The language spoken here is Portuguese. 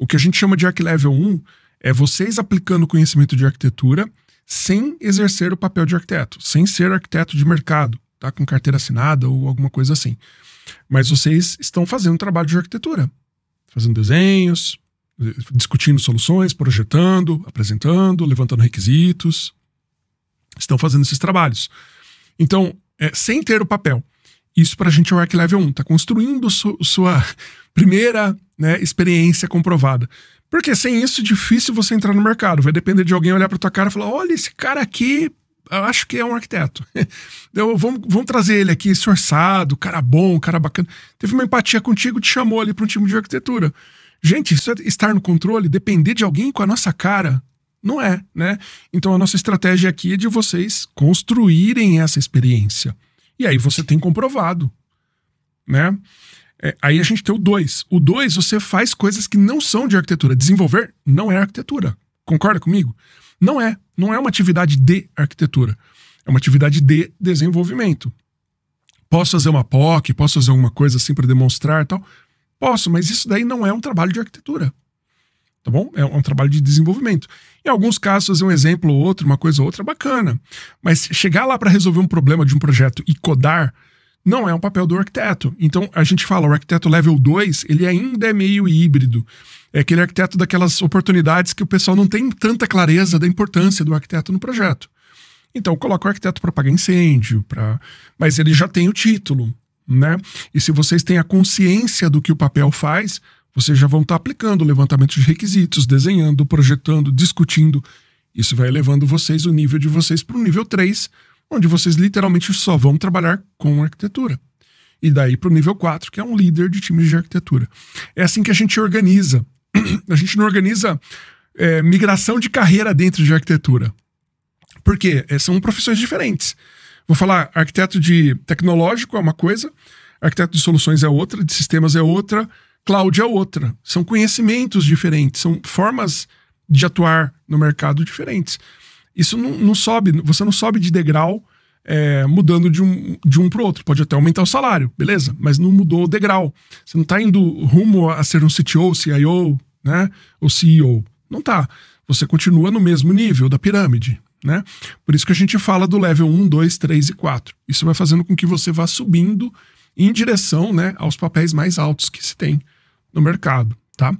O que a gente chama de Arc Level 1 é vocês aplicando conhecimento de arquitetura sem exercer o papel de arquiteto, sem ser arquiteto de mercado, tá? Com carteira assinada ou alguma coisa assim. Mas vocês estão fazendo trabalho de arquitetura, fazendo desenhos, discutindo soluções, projetando, apresentando, levantando requisitos. Estão fazendo esses trabalhos. Então, é, sem ter o papel. Isso para a gente é o Arc Level 1, tá construindo su sua primeira né, experiência comprovada. Porque sem isso, é difícil você entrar no mercado. Vai depender de alguém olhar para tua cara e falar: olha, esse cara aqui, eu acho que é um arquiteto. então, vamos, vamos trazer ele aqui, esse orçado, cara bom, cara bacana. Teve uma empatia contigo, te chamou ali para um time de arquitetura. Gente, isso é estar no controle, depender de alguém com a nossa cara, não é, né? Então a nossa estratégia aqui é de vocês construírem essa experiência. E aí você tem comprovado, né? É, aí a gente tem o 2. O 2 você faz coisas que não são de arquitetura. Desenvolver não é arquitetura. Concorda comigo? Não é. Não é uma atividade de arquitetura. É uma atividade de desenvolvimento. Posso fazer uma POC, posso fazer alguma coisa assim para demonstrar e tal? Posso, mas isso daí não é um trabalho de arquitetura tá bom? É um trabalho de desenvolvimento. Em alguns casos, fazer um exemplo ou outro, uma coisa ou outra, é bacana. Mas chegar lá para resolver um problema de um projeto e codar não é um papel do arquiteto. Então, a gente fala, o arquiteto level 2, ele ainda é meio híbrido. É aquele arquiteto daquelas oportunidades que o pessoal não tem tanta clareza da importância do arquiteto no projeto. Então, coloca o arquiteto para pagar incêndio, pra... mas ele já tem o título, né? E se vocês têm a consciência do que o papel faz, vocês já vão estar tá aplicando levantamento de requisitos, desenhando, projetando, discutindo. Isso vai elevando vocês, o nível de vocês, para o nível 3, onde vocês literalmente só vão trabalhar com arquitetura. E daí para o nível 4, que é um líder de times de arquitetura. É assim que a gente organiza. a gente não organiza é, migração de carreira dentro de arquitetura. Por quê? É, são profissões diferentes. Vou falar, arquiteto de tecnológico é uma coisa, arquiteto de soluções é outra, de sistemas é outra, cloud é outra. São conhecimentos diferentes, são formas de atuar no mercado diferentes. Isso não, não sobe, você não sobe de degrau é, mudando de um, de um para outro. Pode até aumentar o salário, beleza, mas não mudou o degrau. Você não está indo rumo a ser um CTO, CIO, né? Ou CEO. Não tá. Você continua no mesmo nível da pirâmide. Né? Por isso que a gente fala do level 1, 2, 3 e 4. Isso vai fazendo com que você vá subindo em direção né, aos papéis mais altos que se tem no mercado, tá?